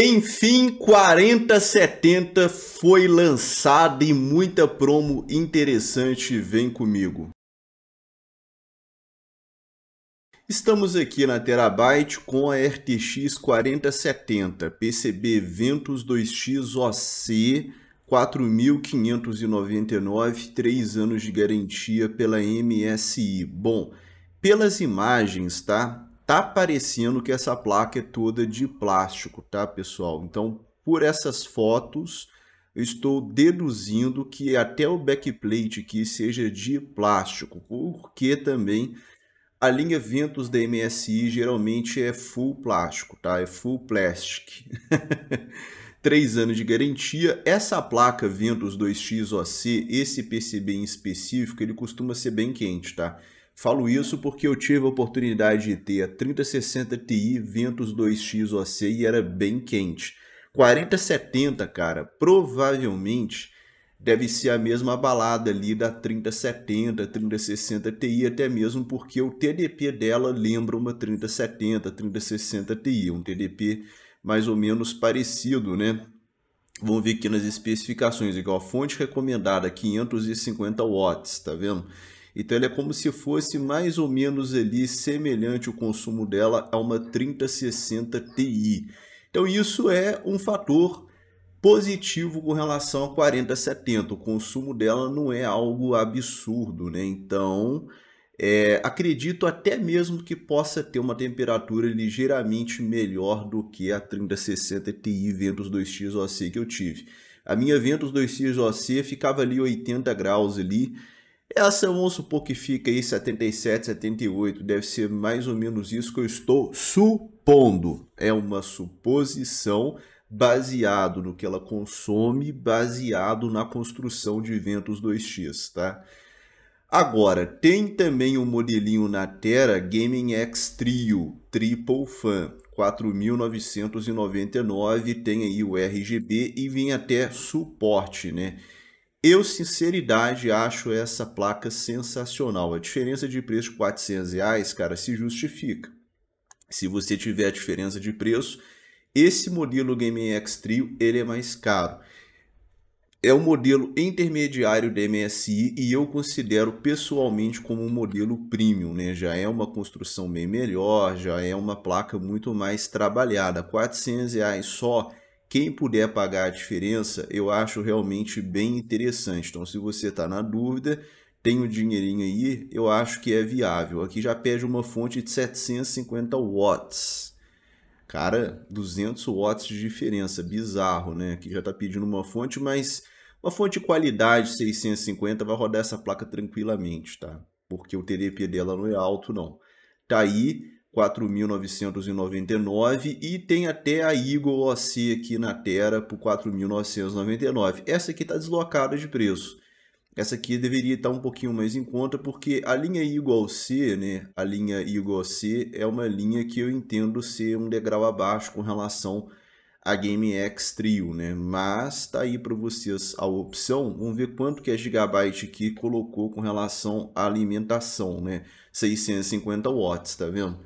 Enfim, 4070 foi lançada e muita promo interessante vem comigo. Estamos aqui na Terabyte com a RTX 4070 PCB Ventus 2X OC 4.599, 3 anos de garantia pela MSI. Bom, pelas imagens, tá? tá parecendo que essa placa é toda de plástico, tá, pessoal? Então, por essas fotos, eu estou deduzindo que até o backplate aqui seja de plástico, porque também a linha Ventus da MSI geralmente é full plástico, tá? É full plastic. Três anos de garantia. Essa placa Ventus 2 xoc esse PCB em específico, ele costuma ser bem quente, tá? Falo isso porque eu tive a oportunidade de ter a 3060 Ti Ventus 2X OC e era bem quente. 4070, cara, provavelmente deve ser a mesma balada ali da 3070, 3060 Ti, até mesmo porque o TDP dela lembra uma 3070, 3060 Ti, um TDP mais ou menos parecido, né? Vamos ver aqui nas especificações, igual a fonte recomendada 550 watts, tá vendo? Então ele é como se fosse mais ou menos ali semelhante o consumo dela a uma 3060 Ti. Então isso é um fator positivo com relação a 4070. O consumo dela não é algo absurdo, né? Então, é, acredito até mesmo que possa ter uma temperatura ligeiramente melhor do que a 3060 Ti Ventus 2X OC que eu tive. A minha Ventus 2X OC ficava ali 80 graus ali, essa vamos supor que fica aí 77, 78, deve ser mais ou menos isso que eu estou supondo. É uma suposição baseado no que ela consome, baseado na construção de ventos 2x, tá? Agora, tem também um modelinho na Terra Gaming X Trio, Triple Fan, 4.999, tem aí o RGB e vem até suporte, né? Eu, sinceridade, acho essa placa sensacional. A diferença de preço de 400 reais, cara, se justifica. Se você tiver a diferença de preço, esse modelo Game X Trio ele é mais caro. É um modelo intermediário da MSI e eu considero pessoalmente como um modelo premium, né? Já é uma construção bem melhor, já é uma placa muito mais trabalhada. 400 reais só quem puder pagar a diferença, eu acho realmente bem interessante. Então, se você está na dúvida, tem o um dinheirinho aí, eu acho que é viável. Aqui já pede uma fonte de 750 watts. Cara, 200 watts de diferença, bizarro, né? Aqui já está pedindo uma fonte, mas uma fonte de qualidade 650 vai rodar essa placa tranquilamente, tá? Porque o TDP dela não é alto, não. Tá aí, 4.999 e tem até a Eagle OC aqui na Terra por 4.999. Essa aqui está deslocada de preço. Essa aqui deveria estar tá um pouquinho mais em conta, porque a linha igual C, né? A linha igual C é uma linha que eu entendo ser um degrau abaixo com relação à Game X Trio, né? Mas tá aí para vocês a opção. Vamos ver quanto que a Gigabyte aqui colocou com relação à alimentação, né? 650 watts, tá vendo?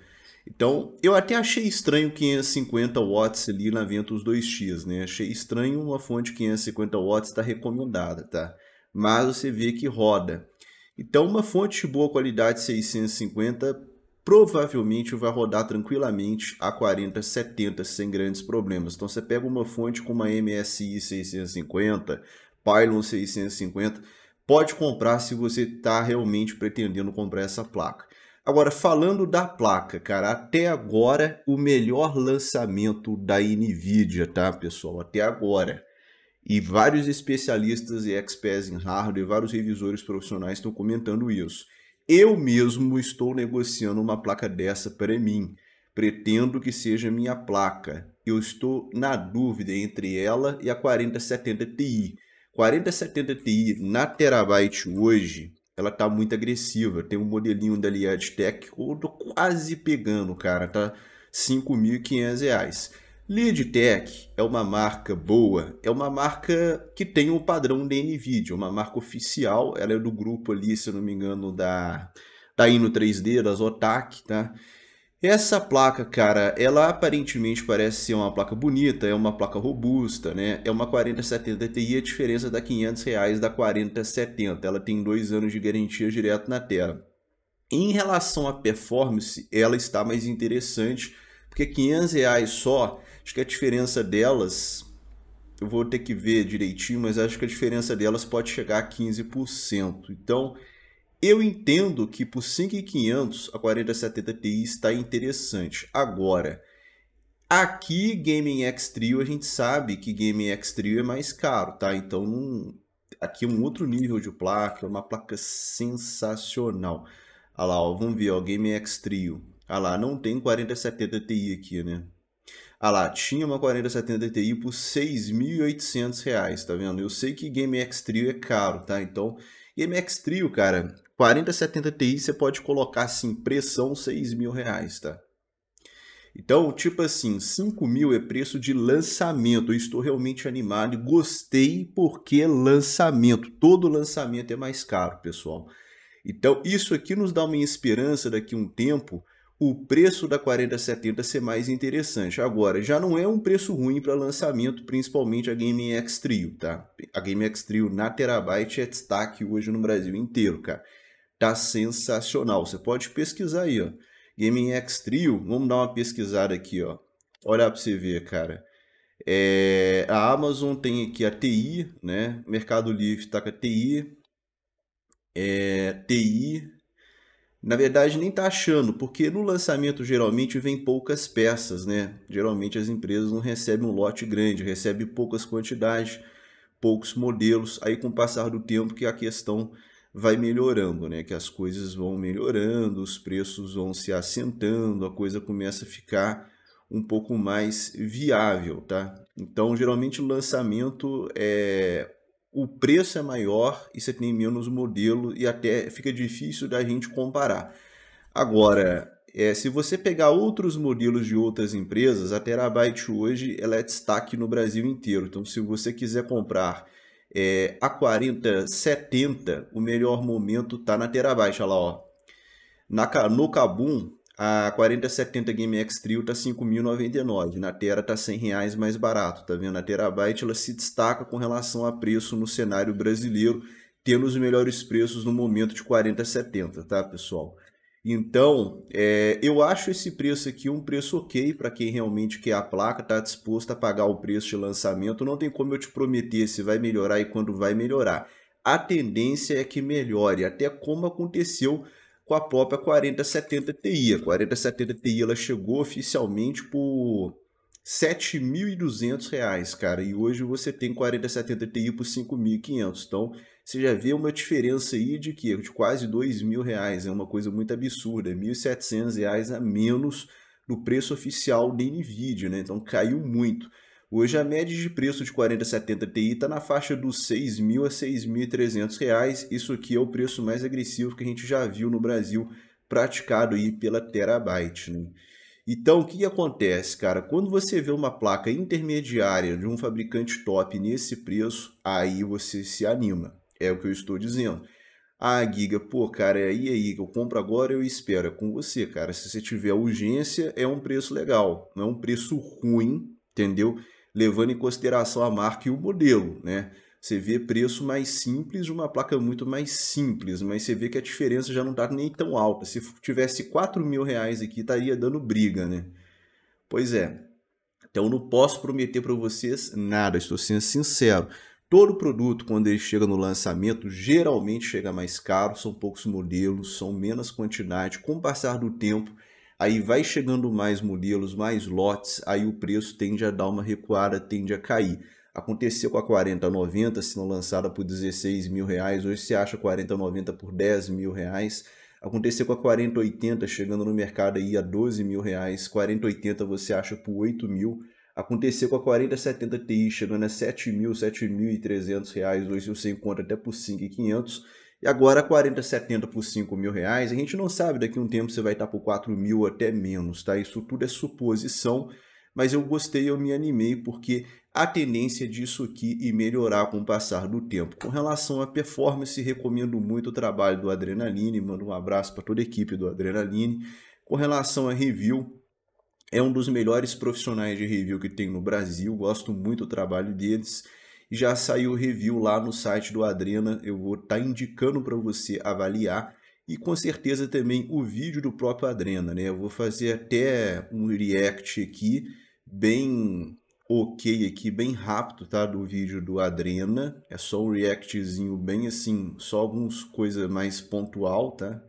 Então, eu até achei estranho 550 watts ali na Ventus 2X, né? Achei estranho uma fonte 550 watts estar tá recomendada, tá? Mas você vê que roda. Então, uma fonte de boa qualidade 650 provavelmente vai rodar tranquilamente a 40, 70 sem grandes problemas. Então, você pega uma fonte com uma MSI 650, Pylon 650, pode comprar se você está realmente pretendendo comprar essa placa. Agora, falando da placa, cara, até agora o melhor lançamento da NVIDIA, tá, pessoal? Até agora. E vários especialistas e experts em hardware, vários revisores profissionais estão comentando isso. Eu mesmo estou negociando uma placa dessa para mim. Pretendo que seja minha placa. Eu estou na dúvida entre ela e a 4070 Ti. 4070 Ti na terabyte hoje ela tá muito agressiva. Tem um modelinho da Liadtech, eu tô quase pegando, cara, tá R$ Liad Tech é uma marca boa, é uma marca que tem o um padrão da NVIDIA, é uma marca oficial, ela é do grupo ali, se eu não me engano, da, da Ino 3D, das Otac, tá? Essa placa, cara, ela aparentemente parece ser uma placa bonita, é uma placa robusta, né? É uma 4070 Ti, a diferença da 500 reais da 4070. Ela tem dois anos de garantia direto na tela. Em relação à performance, ela está mais interessante, porque 500 reais só, acho que a diferença delas, eu vou ter que ver direitinho, mas acho que a diferença delas pode chegar a 15%. Então, eu entendo que por 5.500 a 4070 Ti está interessante. Agora, aqui Gaming X Trio a gente sabe que Gaming X Trio é mais caro, tá? Então um, aqui é um outro nível de placa, é uma placa sensacional. Olha lá, ó, vamos ver, ó, Gaming X Trio. Olha lá, não tem 4070 Ti aqui, né? Ah lá, tinha uma 4070 Ti por R$ 6.800, tá vendo? Eu sei que Game X Trio é caro, tá? Então, Game X Trio, cara, 4070 Ti você pode colocar assim, pressão 6 mil reais, tá? Então, tipo assim, 5 mil é preço de lançamento. Eu estou realmente animado, gostei porque lançamento. Todo lançamento é mais caro, pessoal. Então, isso aqui nos dá uma esperança daqui a um tempo o preço da 4070 ser mais interessante. Agora, já não é um preço ruim para lançamento, principalmente a Game X Trio, tá? A Game X Trio na Terabyte é destaque hoje no Brasil inteiro, cara. Tá sensacional. Você pode pesquisar aí, ó. Gaming X Trio, vamos dar uma pesquisada aqui, ó. Olha para você ver, cara. É, a Amazon tem aqui a TI, né? Mercado Livre tá com a TI. É, TI. Na verdade, nem tá achando, porque no lançamento geralmente vem poucas peças, né? Geralmente as empresas não recebem um lote grande, recebem poucas quantidades, poucos modelos. Aí, com o passar do tempo, que a questão vai melhorando, né? Que as coisas vão melhorando, os preços vão se assentando, a coisa começa a ficar um pouco mais viável, tá? Então, geralmente o lançamento é o preço é maior e você tem menos modelo e até fica difícil da gente comparar. Agora, é, se você pegar outros modelos de outras empresas, a Terabyte hoje ela é destaque no Brasil inteiro. Então, se você quiser comprar é, a 40, 70, o melhor momento tá na terabyte. baixa lá, ó. Na, no Kabum, a 4070 Game X Trio tá 5.099, na Tera tá 100 reais mais barato, tá vendo? A Terabyte ela se destaca com relação a preço no cenário brasileiro, tendo os melhores preços no momento de 4070, tá pessoal? Então, é, eu acho esse preço aqui um preço ok para quem realmente quer a placa, está disposto a pagar o preço de lançamento. Não tem como eu te prometer se vai melhorar e quando vai melhorar. A tendência é que melhore, até como aconteceu com a própria 4070 Ti. A 4070 Ti ela chegou oficialmente por R$ 7.200, cara, e hoje você tem 4070 Ti por 5.500. Então, você já vê uma diferença aí de que de quase dois mil reais, é uma coisa muito absurda, R$ é reais a menos no preço oficial da Nvidia, né? Então caiu muito. Hoje a média de preço de 4070 Ti está na faixa dos mil a 6.300 reais. Isso aqui é o preço mais agressivo que a gente já viu no Brasil praticado aí pela Terabyte. Né? Então o que acontece, cara? Quando você vê uma placa intermediária de um fabricante top nesse preço, aí você se anima. É o que eu estou dizendo. Ah, Giga, pô, cara, e aí? Eu compro agora, eu espero. É com você, cara. Se você tiver urgência, é um preço legal. Não é um preço ruim, entendeu? Levando em consideração a marca e o modelo, né? Você vê preço mais simples de uma placa muito mais simples, mas você vê que a diferença já não tá nem tão alta. Se tivesse 4 mil reais aqui, estaria dando briga, né? Pois é. Então, não posso prometer para vocês nada, estou sendo sincero. Todo produto, quando ele chega no lançamento, geralmente chega mais caro, são poucos modelos, são menos quantidade. Com o passar do tempo, aí vai chegando mais modelos, mais lotes, aí o preço tende a dar uma recuada, tende a cair. Aconteceu com a 4090, sendo lançada por 16 mil reais, hoje se acha 4090 por 10 mil reais. Aconteceu com a 4080, chegando no mercado aí a 12 mil reais, 4080 você acha por 8 mil Aconteceu com a 4070 Ti, chegando a 7.000, 7.300 reais. Hoje você encontra até por 5.500. E agora a 4070 por 5 mil reais. A gente não sabe, daqui a um tempo você vai estar por 4 mil até menos, tá? Isso tudo é suposição, mas eu gostei, eu me animei, porque a tendência disso aqui e melhorar com o passar do tempo. Com relação à performance, recomendo muito o trabalho do Adrenaline, mando um abraço para toda a equipe do Adrenaline. Com relação a review, é um dos melhores profissionais de review que tem no Brasil, gosto muito do trabalho deles. E já saiu review lá no site do Adrena, eu vou estar tá indicando para você avaliar e com certeza também o vídeo do próprio Adrena, né? Eu vou fazer até um react aqui bem ok aqui, bem rápido, tá? Do vídeo do Adrena. É só um reactzinho bem assim, só algumas coisas mais pontual, tá?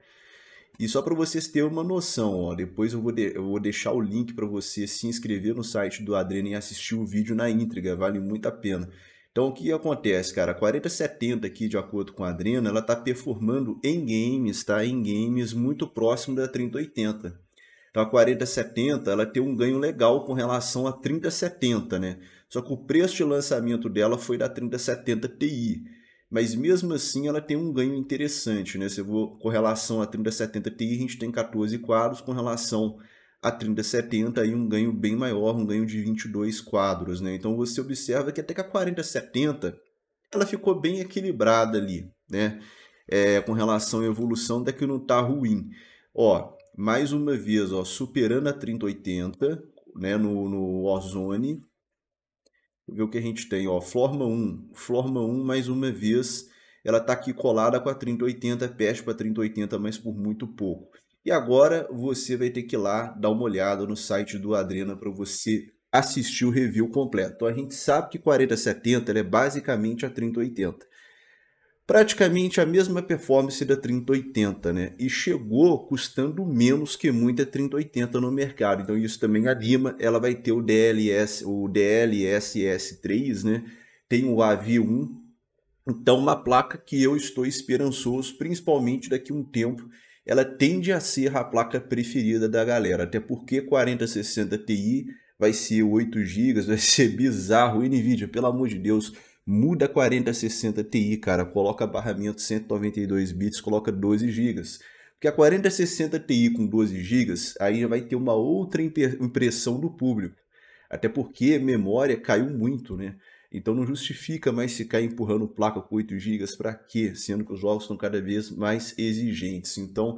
E só para vocês terem uma noção, ó, depois eu vou, de, eu vou deixar o link para você se inscrever no site do Adreno e assistir o vídeo na íntegra, vale muito a pena. Então, o que acontece, cara? A 4070 aqui, de acordo com a Adrena, ela está performando em games, tá? Em games muito próximo da 3080. Então, a 4070, ela tem um ganho legal com relação à 3070, né? Só que o preço de lançamento dela foi da 3070 Ti mas mesmo assim ela tem um ganho interessante, né? Se eu vou com relação a 3070 Ti, a gente tem 14 quadros, com relação a 3070 aí um ganho bem maior, um ganho de 22 quadros, né? Então você observa que até que a 4070 ela ficou bem equilibrada ali, né? É, com relação à evolução, até que não tá ruim. Ó, mais uma vez, ó, superando a 3080, né, no, no Ozone, ver o que a gente tem. Ó, forma 1. forma 1, mais uma vez, ela está aqui colada com a 3080, peste para a 3080, mas por muito pouco. E agora você vai ter que ir lá dar uma olhada no site do Adrena para você assistir o review completo. Então, a gente sabe que 4070 é basicamente a 3080 praticamente a mesma performance da 3080, né? E chegou custando menos que muita 3080 no mercado. Então isso também anima, ela vai ter o DLS, o DLSS3, né? Tem o AV1. Então uma placa que eu estou esperançoso, principalmente daqui a um tempo, ela tende a ser a placa preferida da galera, até porque 4060 Ti vai ser 8 GB, vai ser bizarro, Nvidia, pelo amor de Deus, muda a 4060 Ti, cara, coloca barramento 192 bits, coloca 12 GB. Porque a 4060 Ti com 12 GB aí já vai ter uma outra impressão do público. Até porque memória caiu muito, né? Então não justifica mais ficar empurrando placa com 8 GB para quê? Sendo que os jogos estão cada vez mais exigentes. Então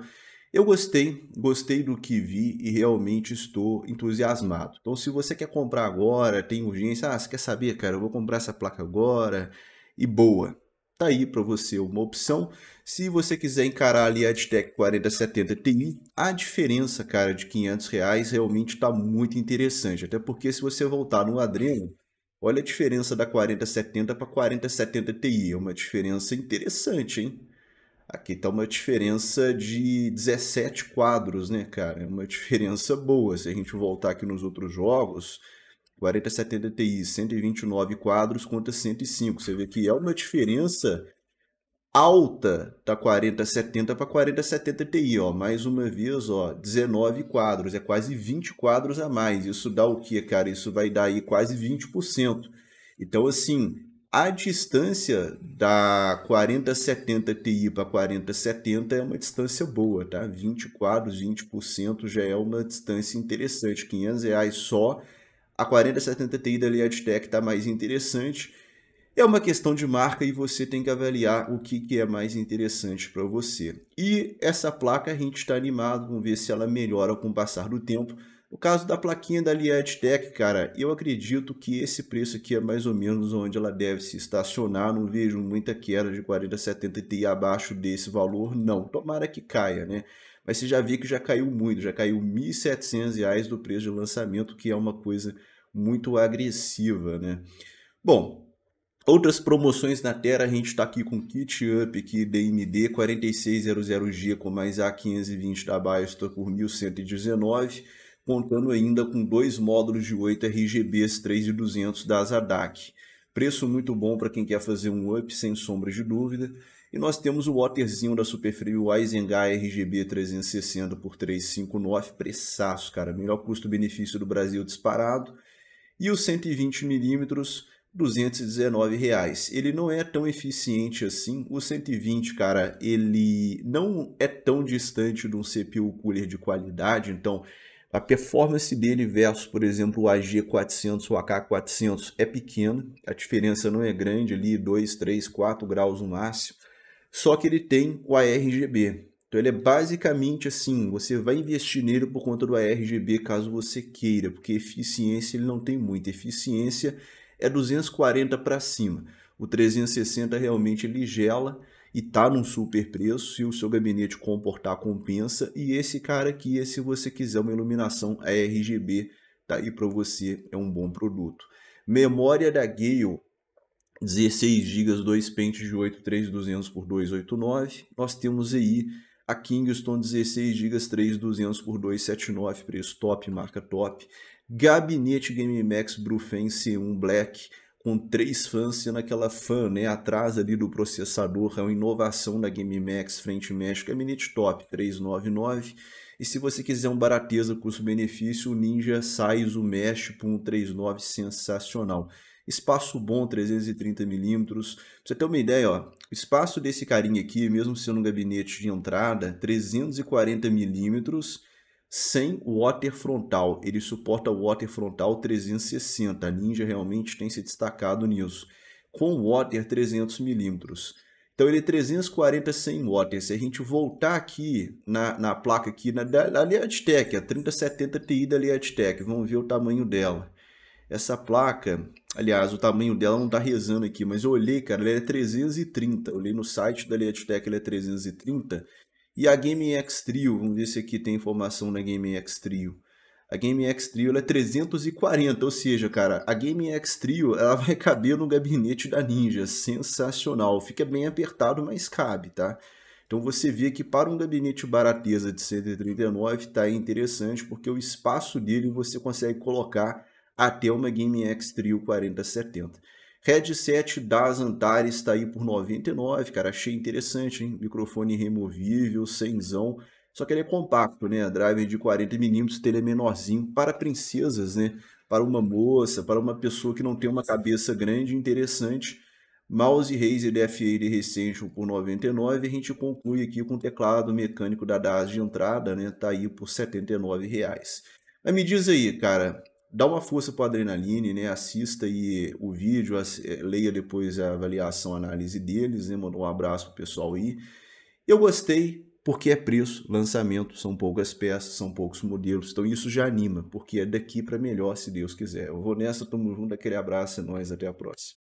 eu gostei, gostei do que vi e realmente estou entusiasmado. Então, se você quer comprar agora, tem urgência, ah, você quer saber, cara, eu vou comprar essa placa agora e boa. Tá aí para você uma opção. Se você quiser encarar ali a Adtech 4070 Ti, a diferença, cara, de 500 reais realmente está muito interessante. Até porque se você voltar no Adreno, olha a diferença da 4070 para 4070 Ti. É uma diferença interessante, hein? Aqui está uma diferença de 17 quadros, né, cara? É uma diferença boa. Se a gente voltar aqui nos outros jogos, 4070 Ti, 129 quadros contra 105. Você vê que é uma diferença alta da 4070 para 4070 Ti, ó. Mais uma vez, ó, 19 quadros, é quase 20 quadros a mais. Isso dá o quê, cara? Isso vai dar aí quase 20%. Então, assim, a distância da 4070 Ti para 4070 é uma distância boa, tá? 20 quadros, 20% já é uma distância interessante, 500 reais só. A 4070 Ti da Logitech está mais interessante. É uma questão de marca e você tem que avaliar o que, que é mais interessante para você. E essa placa a gente está animado, vamos ver se ela melhora com o passar do tempo. No caso da plaquinha da Liat Tech, cara, eu acredito que esse preço aqui é mais ou menos onde ela deve se estacionar. Não vejo muita queda de 40, 70 Ti abaixo desse valor, não. Tomara que caia, né? Mas você já vê que já caiu muito, já caiu R$ 1.700 do preço de lançamento, que é uma coisa muito agressiva, né? Bom, outras promoções na Terra, a gente está aqui com kit up aqui DMD 4600G com mais A520 da Biostor por 1.119 contando ainda com dois módulos de 8 RGBs 3200 da Zadak. Preço muito bom para quem quer fazer um up, sem sombra de dúvida. E nós temos o waterzinho da Superfrio Eisengar RGB 360 por 359, preçaço, cara. Melhor custo-benefício do Brasil disparado. E o 120mm, R$ 219,00. Ele não é tão eficiente assim. O 120, cara, ele não é tão distante de um CPU cooler de qualidade, então a performance dele versus, por exemplo, o AG400 ou AK400 é pequena, a diferença não é grande ali, 2, 3, 4 graus no máximo, só que ele tem o ARGB. Então ele é basicamente assim, você vai investir nele por conta do ARGB caso você queira, porque eficiência ele não tem muita, eficiência é 240 para cima. O 360 realmente ele gela, e tá num super preço, se o seu gabinete comportar compensa, e esse cara aqui é se você quiser uma iluminação RGB, tá aí para você, é um bom produto. Memória da Gale, 16 GB, 2 pente de 8, 3200 por 289. Nós temos aí a Kingston 16 GB, 3200 por 279, preço top, marca top. Gabinete Game Max Brufen C1 Black com três fãs, sendo aquela fã né, atrás ali do processador, é uma inovação da GameMax frente México, é Minute Top 399. E se você quiser um barateza custo-benefício, o Ninja o Mesh por um 39 sensacional. Espaço bom, 330mm. Pra você ter uma ideia, ó, o espaço desse carinha aqui, mesmo sendo um gabinete de entrada, 340mm sem water frontal. Ele suporta water frontal 360. A Ninja realmente tem se destacado nisso. Com water 300 milímetros. Então ele é 340 sem water. Se a gente voltar aqui na, na placa aqui na, da, da Leadtech, é a 3070 Ti da Leadtech, é vamos ver o tamanho dela. Essa placa, aliás, o tamanho dela não está rezando aqui, mas eu olhei, cara, ela é 330. Eu olhei no site da Leadtech, ela é 330. E a GameX Trio, vamos ver se aqui tem informação na GameX Trio. A GameX Trio é 340, ou seja, cara, a GameX Trio ela vai caber no gabinete da Ninja, sensacional. Fica bem apertado, mas cabe, tá? Então você vê que para um gabinete barateza de 139 tá interessante, porque o espaço dele você consegue colocar até uma GameX Trio 4070. Headset da Antares está aí por 99, cara, achei interessante, hein? Microfone removível, senzão. Só que ele é compacto, né? Driver de 40mm, ele é menorzinho para princesas, né? Para uma moça, para uma pessoa que não tem uma cabeça grande, interessante. Mouse Razer DFL Recente por 99, a gente conclui aqui com o teclado mecânico da DAS de entrada, né? Tá aí por R$ 79. Reais. Mas me diz aí, cara, dá uma força para Adrenaline, né? Assista aí o vídeo, eh, leia depois a avaliação, a análise deles, né? Manda um abraço pro pessoal aí. Eu gostei porque é preço, lançamento, são poucas peças, são poucos modelos, então isso já anima, porque é daqui para melhor, se Deus quiser. Eu vou nessa, tamo junto, aquele abraço, é nóis, até a próxima.